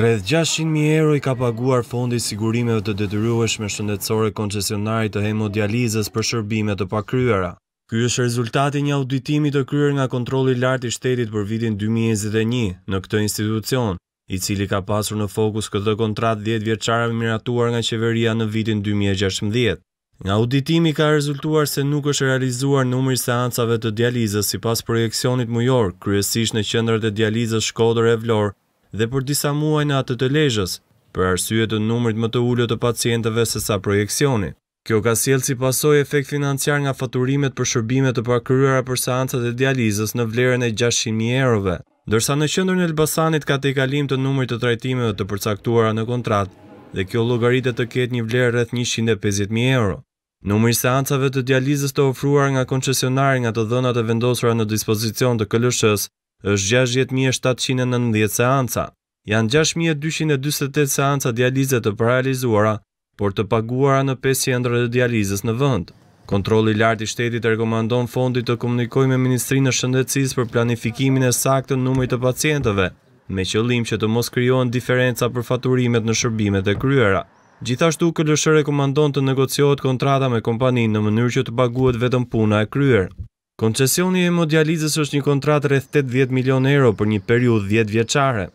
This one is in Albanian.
Rreth 600.000 euro i ka paguar fondi sigurimeve të detyrueshme shëndetësore koncesionari të hemodializës për shërbime të pakryera. Ky është rezultati një auditimi të kryer nga kontroli lartë i shtetit për vitin 2021 në këtë institucion, i cili ka pasur në fokus këtë kontrat 10 vjeqara miratuar nga qeveria në vitin 2016. Nga auditimi ka rezultuar se nuk është realizuar numri seancave të dializës si pas projekcionit mujor, kryesisht në qëndrët e dializës shkodër e vlorë, dhe për disa muaj në atë të lejshës, për arsye të numërit më të ullët të pacientëve se sa projekcioni. Kjo ka siel si pasoj efekt financiar nga faturimet për shërbime të pakryra për seancat e dializës në vlerën e 600.000 eurove. Dërsa në qendrën e Elbasanit ka tejkalim të numrit të trajtimeve të përcaktuara në kontratë dhe kjo llogaritë të ketë një vlerë rreth 150.000 euro. Numri seancave të dializës të ofruar nga koncesionari nga të dhënat e vendosura në dispozicion të KLSH-s është 60.790 seanca. Janë 6.248 seanca dializet të paralizuara, por të paguara në 5 cendrë dhe dializës në vënd. Kontrolli lartë i shtetit e rekomandon fondit të komunikoj me Ministrinë Shëndecis për planifikimin e sakt të numëj të pacientëve, me qëllim që të mos kryon diferenca për faturimet në shërbimet e kryera. Gjithashtu këllëshë rekomandon të negociot kontrata me kompanin në mënyrë që të baguet vetëm puna e kryer. Koncesioni e hemodializës është një kontratë rreth 80 milion euro për një periudhë 10 vjeçare.